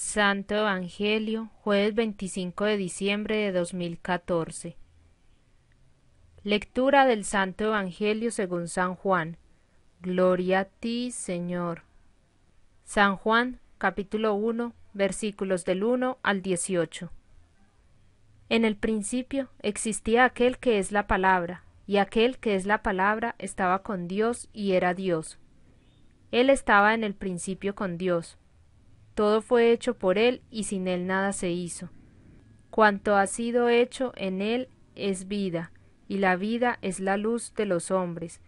Santo Evangelio, jueves 25 de diciembre de 2014. Lectura del Santo Evangelio según San Juan. Gloria a ti, Señor. San Juan, capítulo 1, versículos del 1 al 18. En el principio existía aquel que es la palabra, y aquel que es la palabra estaba con Dios y era Dios. Él estaba en el principio con Dios todo fue hecho por Él y sin Él nada se hizo. Cuanto ha sido hecho en Él es vida, y la vida es la luz de los hombres.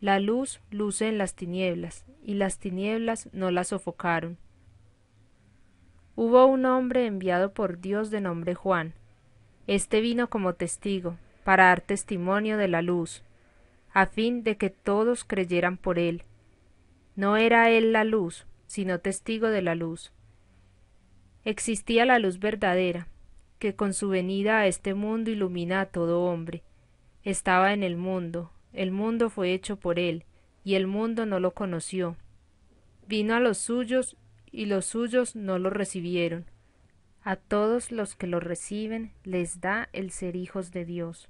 La luz luce en las tinieblas, y las tinieblas no la sofocaron. Hubo un hombre enviado por Dios de nombre Juan. Este vino como testigo, para dar testimonio de la luz, a fin de que todos creyeran por él. No era él la luz, sino testigo de la luz. Existía la luz verdadera, que con su venida a este mundo ilumina a todo hombre. Estaba en el mundo, el mundo fue hecho por él, y el mundo no lo conoció. Vino a los suyos, y los suyos no lo recibieron. A todos los que lo reciben les da el ser hijos de Dios.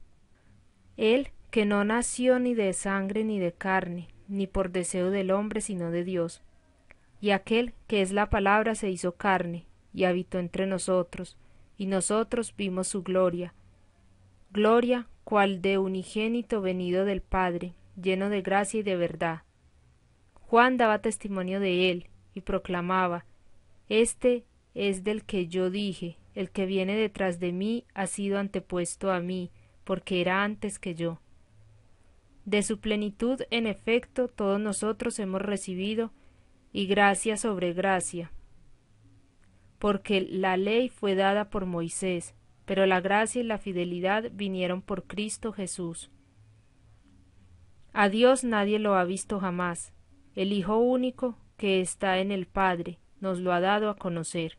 Él, que no nació ni de sangre ni de carne, ni por deseo del hombre, sino de Dios, y aquel que es la palabra se hizo carne, y habitó entre nosotros, y nosotros vimos su gloria. Gloria cual de unigénito venido del Padre, lleno de gracia y de verdad. Juan daba testimonio de él, y proclamaba, Este es del que yo dije, el que viene detrás de mí ha sido antepuesto a mí, porque era antes que yo. De su plenitud, en efecto, todos nosotros hemos recibido, y gracia sobre gracia. Porque la ley fue dada por Moisés, pero la gracia y la fidelidad vinieron por Cristo Jesús. A Dios nadie lo ha visto jamás. El Hijo único, que está en el Padre, nos lo ha dado a conocer.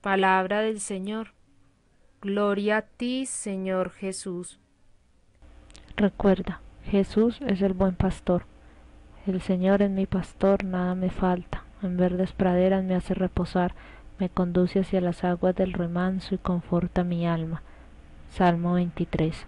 Palabra del Señor. Gloria a ti, Señor Jesús. Recuerda, Jesús es el buen pastor. El Señor es mi pastor, nada me falta. En verdes praderas me hace reposar, me conduce hacia las aguas del remanso y conforta mi alma. Salmo 23.